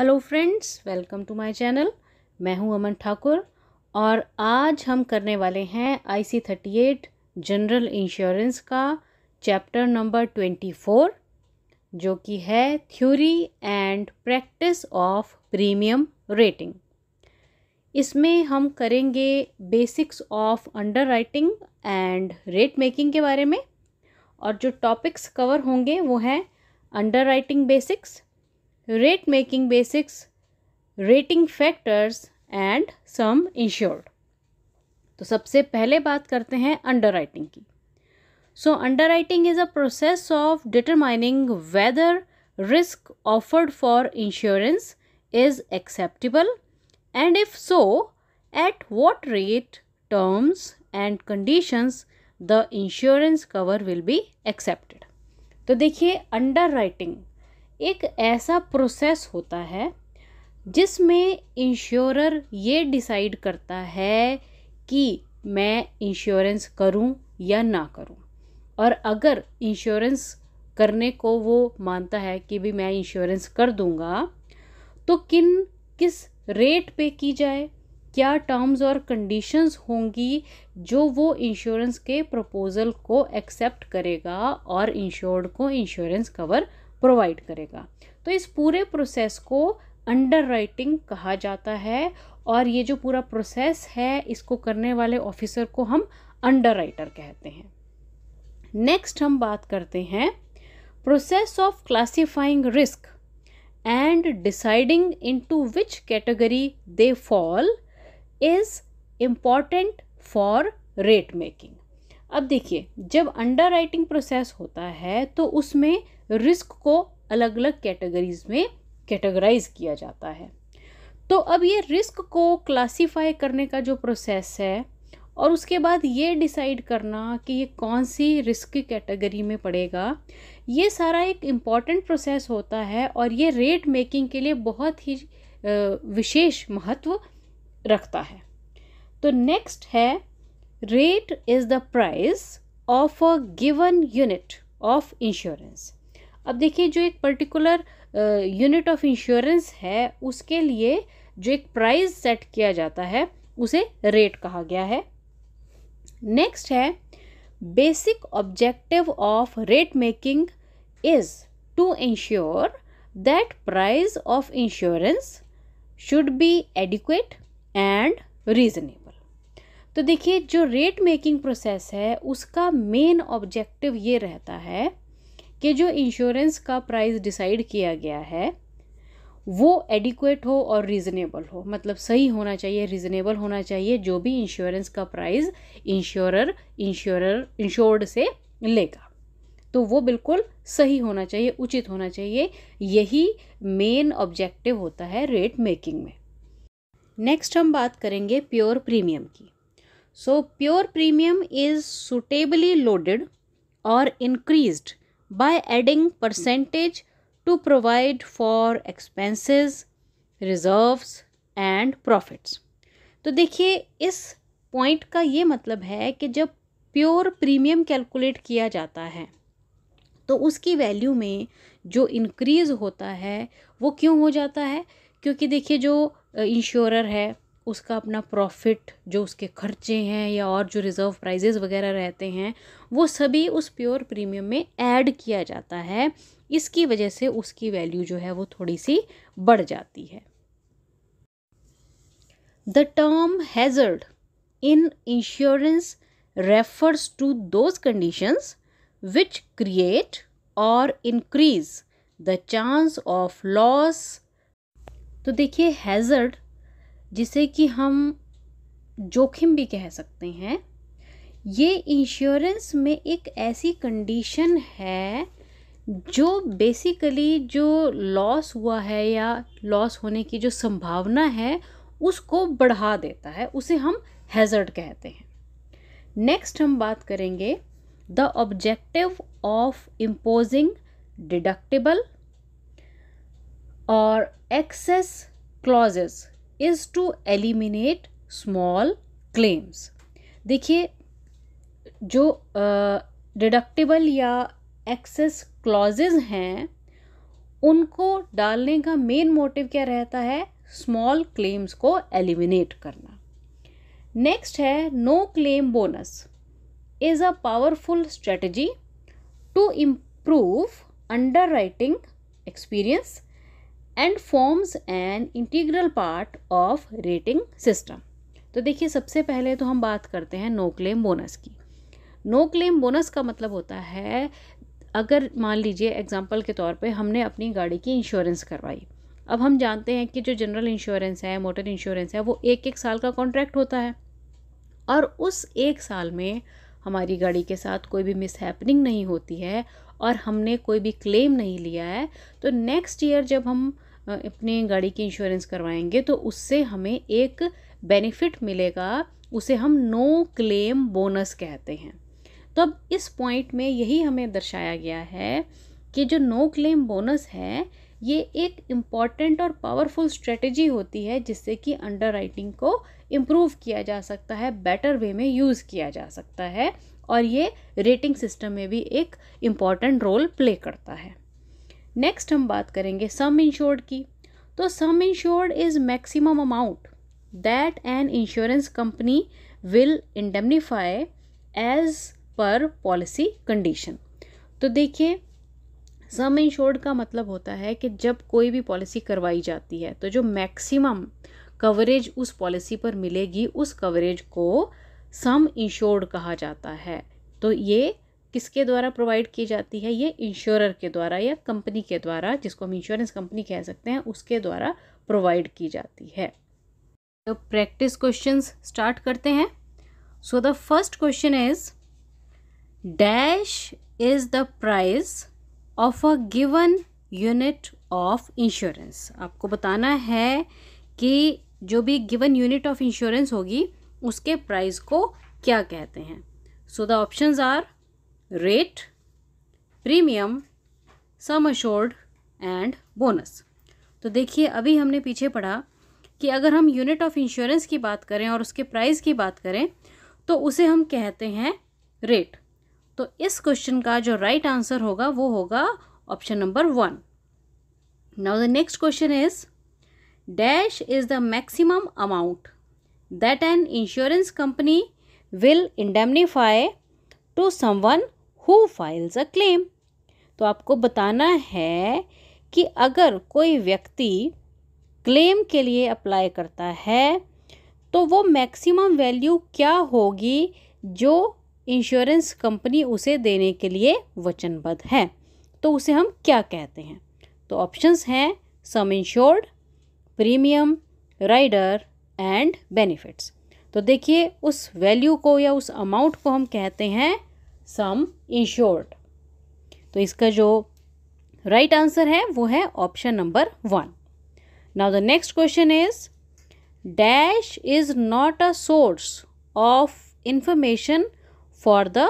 Hello friends welcome to my channel मैं हूं अमन ठाकुर और आज हम करने वाले हैं आईसी एट जनरल इंश्योरेंस का चैप्टर नंबर ट्वेंटी फोर जो कि है theory and practice of premium rating इसमें हम करेंगे basics of underwriting and rate making के बारे में और जो टॉपिक्स कवर होंगे वो हैं underwriting basics rate making basics rating factors and sum insured तो सबसे पहले बात करते हैं अंडरराइटिंग की so underwriting is a process of determining whether risk offered for insurance is acceptable and if so at what rate terms and conditions the insurance cover will be accepted तो देखिए under writing एक ऐसा process होता है जिसमें insurer ये decide करता है कि मैं इंश्योरेंस करूं या ना करूं और अगर इंश्योरेंस करने को वो मानता है कि भी मैं इंश्योरेंस कर दूंगा तो किन किस रेट पे की जाए क्या टर्म्स और कंडीशंस होंगी जो वो इंश्योरेंस के प्रपोज़ल को एक्सेप्ट करेगा और इंश्योर्ड को इंश्योरेंस कवर प्रोवाइड करेगा तो इस पूरे प्रोसेस को अंडर राइटिंग कहा जाता है और ये जो पूरा प्रोसेस है इसको करने वाले ऑफिसर को हम अंडर राइटर कहते हैं नेक्स्ट हम बात करते हैं process of classifying risk and deciding into which category they fall is important for rate making अब देखिए जब अंडर राइटिंग प्रोसेस होता है तो उसमें रिस्क को अलग अलग कैटेगरीज में कैटेगराइज किया जाता है तो अब ये रिस्क को क्लासिफाई करने का जो प्रोसेस है और उसके बाद ये डिसाइड करना कि ये कौन सी रिस्क कैटेगरी में पड़ेगा ये सारा एक इम्पॉर्टेंट प्रोसेस होता है और ये रेट मेकिंग के लिए बहुत ही विशेष महत्व रखता है तो नेक्स्ट है rate is the price of a given unit of insurance अब देखिए जो एक पर्टिकुलर यूनिट ऑफ इंश्योरेंस है उसके लिए जो एक प्राइस सेट किया जाता है उसे रेट कहा गया है नेक्स्ट है basic objective of rate making is to ensure that price of insurance should be adequate and reasonable तो देखिए जो रेट मेकिंग प्रोसेस है उसका मेन ऑब्जेक्टिव ये रहता है कि जो इंश्योरेंस का प्राइस डिसाइड किया गया है वो एडिक्वेट हो और रीज़नेबल हो मतलब सही होना चाहिए रीज़नेबल होना चाहिए जो भी इंश्योरेंस का प्राइस इंश्योरर इंश्योरर इंश्योर्ड से लेगा तो वो बिल्कुल सही होना चाहिए उचित होना चाहिए यही मेन ऑब्जेक्टिव होता है रेट मेकिंग में नेक्स्ट हम बात करेंगे प्योर प्रीमियम की so pure premium is suitably loaded और increased by adding percentage to provide for expenses, reserves and profits. तो देखिए इस पॉइंट का ये मतलब है कि जब प्योर प्रीमियम कैलकुलेट किया जाता है तो उसकी वैल्यू में जो इनक्रीज़ होता है वो क्यों हो जाता है क्योंकि देखिए जो इंश्योरर है उसका अपना प्रॉफिट जो उसके खर्चे हैं या और जो रिज़र्व प्राइजेज वगैरह रहते हैं वो सभी उस प्योर प्रीमियम में ऐड किया जाता है इसकी वजह से उसकी वैल्यू जो है वो थोड़ी सी बढ़ जाती है the term hazard in insurance refers to those conditions which create और increase the chance of loss तो देखिए हैजर्ड जिसे कि हम जोखिम भी कह सकते हैं ये इंश्योरेंस में एक ऐसी कंडीशन है जो बेसिकली जो लॉस हुआ है या लॉस होने की जो संभावना है उसको बढ़ा देता है उसे हम हैज़र्ड कहते हैं नेक्स्ट हम बात करेंगे the objective of imposing deductible और excess clauses is to eliminate small claims देखिए जो डिडक्टेबल uh, या एक्सेस क्लॉजेज हैं उनको डालने का मेन मोटिव क्या रहता है स्मॉल क्लेम्स को एलिमिनेट करना नेक्स्ट है no claim bonus is a powerful strategy to improve underwriting experience and forms an integral part of rating system तो देखिए सबसे पहले तो हम बात करते हैं नो क्लेम बोनस की नो क्लेम बोनस का मतलब होता है अगर मान लीजिए एग्जाम्पल के तौर पे हमने अपनी गाड़ी की इंश्योरेंस करवाई अब हम जानते हैं कि जो जनरल इंश्योरेंस है मोटर इंश्योरेंस है वो एक एक साल का कॉन्ट्रैक्ट होता है और उस एक साल में हमारी गाड़ी के साथ कोई भी मिसहैपनिंग नहीं होती है और हमने कोई भी क्लेम नहीं लिया है तो नेक्स्ट ईयर जब हम अपने गाड़ी की इंश्योरेंस करवाएंगे तो उससे हमें एक बेनिफिट मिलेगा उसे हम नो क्लेम बोनस कहते हैं तो अब इस पॉइंट में यही हमें दर्शाया गया है कि जो नो क्लेम बोनस है ये एक इम्पॉर्टेंट और पावरफुल स्ट्रेटजी होती है जिससे कि अंडर राइटिंग को इम्प्रूव किया जा सकता है बेटर वे में यूज़ किया जा सकता है और ये रेटिंग सिस्टम में भी एक इम्पॉर्टेंट रोल प्ले करता है नेक्स्ट हम बात करेंगे सम इंश्योर्ड की तो sum insured is maximum amount that an insurance company will indemnify as per policy condition तो देखिए सम इंश्योर्ड का मतलब होता है कि जब कोई भी पॉलिसी करवाई जाती है तो जो मैक्सिमम कवरेज उस पॉलिसी पर मिलेगी उस कवरेज को सम इंश्योर्ड कहा जाता है तो ये किसके द्वारा प्रोवाइड की जाती है ये इंश्योरर के द्वारा या कंपनी के द्वारा जिसको हम इंश्योरेंस कंपनी कह सकते हैं उसके द्वारा प्रोवाइड की जाती है तो प्रैक्टिस क्वेश्चंस स्टार्ट करते हैं so the first question is dash is the price of a given unit of insurance आपको बताना है कि जो भी गिवन यूनिट ऑफ इंश्योरेंस होगी उसके प्राइस को क्या कहते हैं so the options are rate premium sum assured and bonus तो देखिए अभी हमने पीछे पढ़ा कि अगर हम यूनिट ऑफ इंश्योरेंस की बात करें और उसके प्राइस की बात करें तो उसे हम कहते हैं रेट तो इस क्वेश्चन का जो राइट right आंसर होगा वो होगा option number one now the next question is dash is the maximum amount that an insurance company will indemnify to someone who files a claim तो आपको बताना है कि अगर कोई व्यक्ति क्लेम के लिए अप्लाई करता है तो वो मैक्सिमम वैल्यू क्या होगी जो इंश्योरेंस कंपनी उसे देने के लिए वचनबद्ध है तो उसे हम क्या कहते हैं तो ऑप्शंस हैं sum insured premium rider and benefits तो देखिए उस वैल्यू को या उस अमाउंट को हम कहते हैं सम इंश्योर्ड तो इसका जो राइट right आंसर है वो है option number one now the next question is dash is not a source of information for the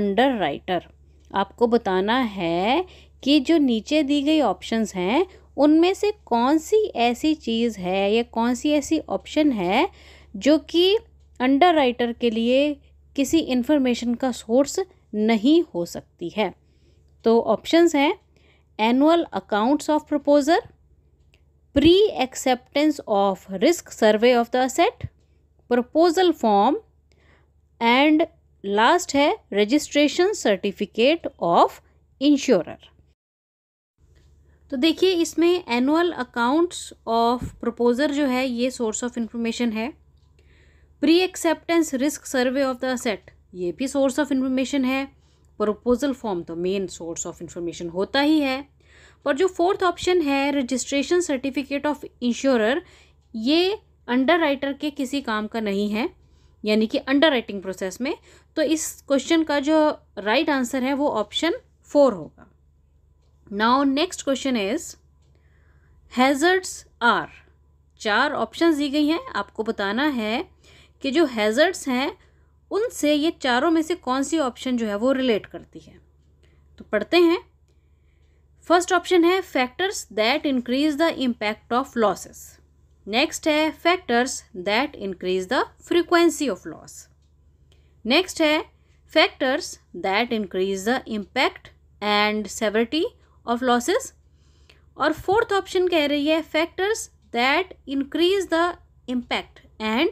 underwriter आपको बताना है कि जो नीचे दी गई ऑप्शंस हैं उनमें से कौन सी ऐसी चीज़ है या कौन सी ऐसी ऑप्शन है जो कि अंडर राइटर के लिए किसी इन्फॉर्मेशन का सोर्स नहीं हो सकती है तो ऑप्शंस हैं annual accounts of proposer pre acceptance of risk survey of the asset proposal form and last है रजिस्ट्रेशन सर्टिफिकेट ऑफ इंश्योरर तो देखिए इसमें एनुअल अकाउंट्स ऑफ प्रपोजर जो है ये सोर्स ऑफ इंफॉर्मेशन है pre acceptance risk survey of the asset ये भी सोर्स ऑफ इन्फॉर्मेशन है प्रपोजल फॉर्म तो मेन सोर्स ऑफ इन्फॉर्मेशन होता ही है पर जो फोर्थ ऑप्शन है रजिस्ट्रेशन सर्टिफिकेट ऑफ इंश्योरर ये अंडर राइटर के किसी काम का नहीं है यानी कि अंडर राइटिंग प्रोसेस में तो इस क्वेश्चन का जो राइट right आंसर है वो ऑप्शन फोर होगा now next question is hazards are चार ऑप्शन दी गई हैं आपको बताना है कि जो हैजर्ड्स हैं उनसे ये चारों में से कौन सी ऑप्शन जो है वो रिलेट करती है तो पढ़ते हैं फर्स्ट ऑप्शन है factors that increase the impact of losses next है factors that increase the frequency of loss next है factors that increase the impact and severity of losses और फोर्थ ऑप्शन कह रही है factors that increase the impact and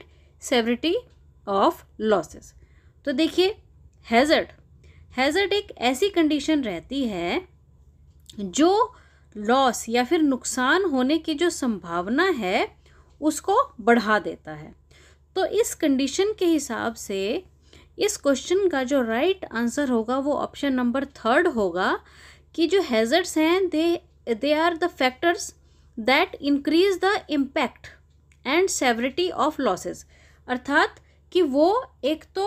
severity of losses तो देखिए hazard hazard एक ऐसी कंडीशन रहती है जो लॉस या फिर नुकसान होने की जो संभावना है उसको बढ़ा देता है तो इस कंडीशन के हिसाब से इस क्वेश्चन का जो राइट right आंसर होगा वो ऑप्शन नंबर थर्ड होगा कि जो हैज़र्ड्स हैं they they are the factors that increase the impact and severity of losses अर्थात कि वो एक तो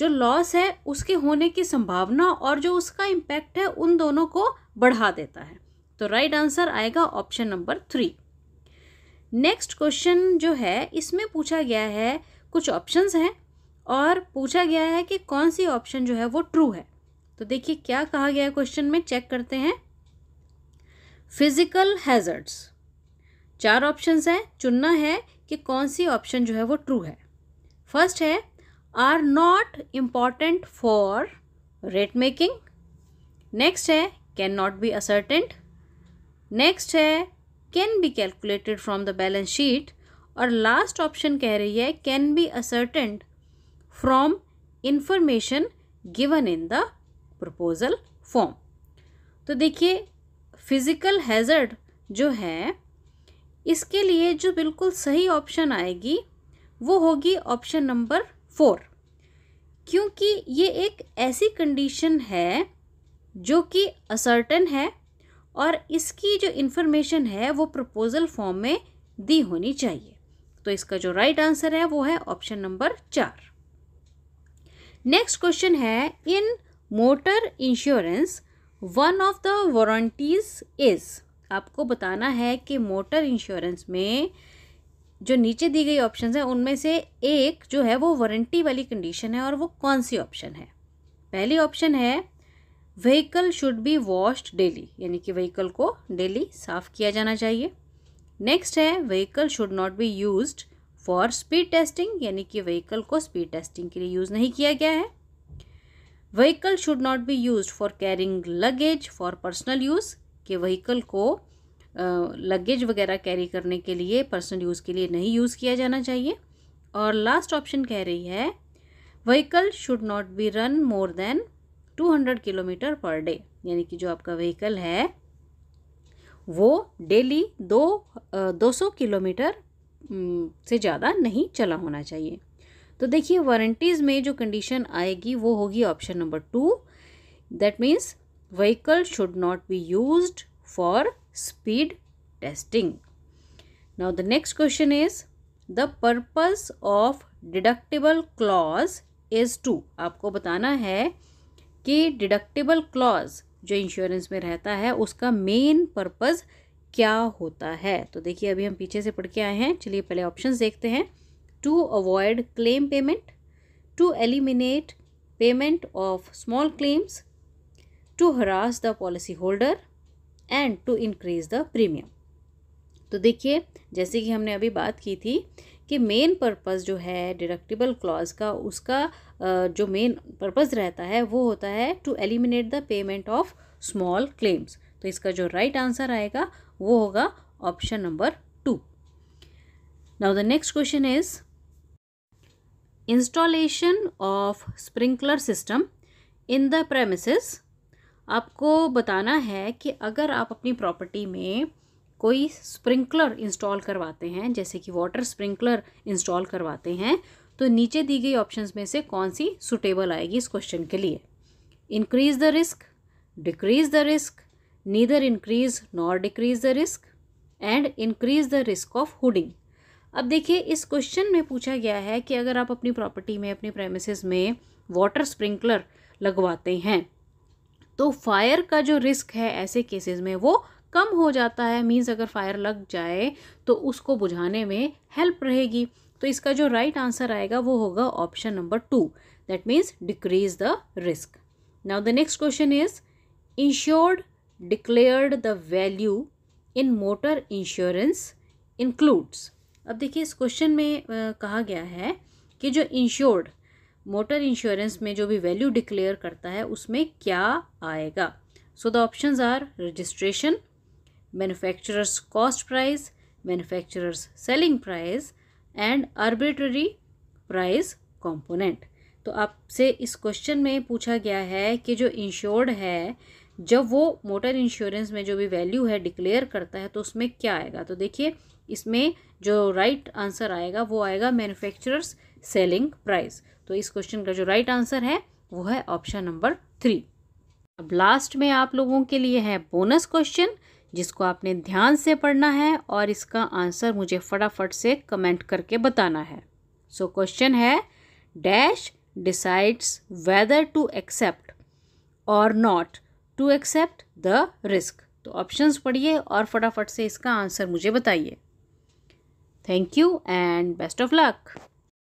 जो लॉस है उसके होने की संभावना और जो उसका इम्पैक्ट है उन दोनों को बढ़ा देता है तो राइट right आंसर आएगा option number three next question जो है इसमें पूछा गया है कुछ ऑप्शंस हैं और पूछा गया है कि कौन सी ऑप्शन जो है वो ट्रू है तो देखिए क्या कहा गया है क्वेश्चन में चेक करते हैं फिजिकल हैजर्ड्स चार ऑप्शंस हैं चुनना है कि कौन सी ऑप्शन जो है वो ट्रू है फर्स्ट है are not important for rate making next है can not be ascertained next है can be calculated from the balance sheet और लास्ट ऑप्शन कह रही है can be ascertained from information given in the proposal form तो देखिए physical hazard जो है इसके लिए जो बिल्कुल सही ऑप्शन आएगी वो होगी ऑप्शन नंबर फोर क्योंकि ये एक ऐसी कंडीशन है जो कि असर्टन है और इसकी जो इन्फॉर्मेशन है वो प्रपोजल फॉर्म में दी होनी चाहिए तो इसका जो राइट right आंसर है वो है ऑप्शन नंबर चार नेक्स्ट क्वेश्चन है in motor insurance one of the warranties is आपको बताना है कि मोटर इंश्योरेंस में जो नीचे दी गई ऑप्शंस हैं उनमें से एक जो है वो वारंटी वाली कंडीशन है और वो कौन सी ऑप्शन है पहली ऑप्शन है vehicle should be washed daily यानी कि व्हीकल को डेली साफ़ किया जाना चाहिए नेक्स्ट है vehicle should not be used for speed testing यानी कि व्हीकल को स्पीड टेस्टिंग के लिए यूज़ नहीं किया गया है vehicle should not be use for carrying luggage for personal use के व्हीकल को लगेज वगैरह कैरी करने के लिए पर्सनल यूज़ के लिए नहीं यूज़ किया जाना चाहिए और लास्ट ऑप्शन कह रही है vehicle should not be run more than 200 kilometre per day यानी कि जो आपका व्हीकल है वो डेली दो दो सौ किलोमीटर से ज़्यादा नहीं चला होना चाहिए तो देखिए वारंटीज़ में जो कंडीशन आएगी वो होगी option number two that means vehicle should not be used for speed testing. Now the next question is the purpose of deductible clause is to आपको बताना है कि deductible clause जो इंश्योरेंस में रहता है उसका मेन पर्पज़ क्या होता है तो देखिए अभी हम पीछे से पढ़ के आए हैं चलिए पहले ऑप्शंस देखते हैं to avoid claim payment to eliminate payment of small claims to harass the policy holder and to increase the premium तो देखिए जैसे कि हमने अभी बात की थी कि मेन पर्पज़ जो है डिडक्टिबल क्लॉज का उसका जो मेन पर्पज़ रहता है वो होता है to eliminate the payment of small claims तो इसका जो राइट right आंसर आएगा वो होगा option number two now the next question is installation of sprinkler system in the premises आपको बताना है कि अगर आप अपनी प्रॉपर्टी में कोई स्प्रिंकलर इंस्टॉल करवाते हैं जैसे कि वाटर स्प्रिंकलर इंस्टॉल करवाते हैं तो नीचे दी गई ऑप्शंस में से कौन सी सुटेबल आएगी इस क्वेश्चन के लिए increase the risk decrease the risk neither increase nor decrease the risk and increase the risk of hooding अब देखिए इस क्वेश्चन में पूछा गया है कि अगर आप अपनी प्रॉपर्टी में अपने प्रेमिसज में वाटर स्प्रिंकलर लगवाते हैं तो फायर का जो रिस्क है ऐसे केसेस में वो कम हो जाता है मीन्स अगर फायर लग जाए तो उसको बुझाने में हेल्प रहेगी तो इसका जो राइट right आंसर आएगा वो होगा option number two that means decrease the risk now the next question is insured declared the value in motor insurance includes अब देखिए इस क्वेश्चन में कहा गया है कि जो इंश्योर्ड मोटर इंश्योरेंस में जो भी वैल्यू डिक्लेयर करता है उसमें क्या आएगा so the options are registration manufacturers cost price manufacturers selling price and arbitrary price component तो आपसे इस क्वेश्चन में पूछा गया है कि जो इंश्योर्ड है जब वो मोटर इंश्योरेंस में जो भी वैल्यू है डिक्लेयर करता है तो उसमें क्या आएगा तो देखिए इसमें जो राइट right आंसर आएगा वो आएगा मैन्युफैक्चरर्स सेलिंग प्राइस तो इस क्वेश्चन का जो राइट आंसर है वो है ऑप्शन नंबर थ्री अब लास्ट में आप लोगों के लिए है बोनस क्वेश्चन जिसको आपने ध्यान से पढ़ना है और इसका आंसर मुझे फटाफट से कमेंट करके बताना है सो so, क्वेश्चन है dash decides whether to accept और not to accept the risk तो ऑप्शंस पढ़िए और फटाफट से इसका आंसर मुझे बताइए thank you and best of luck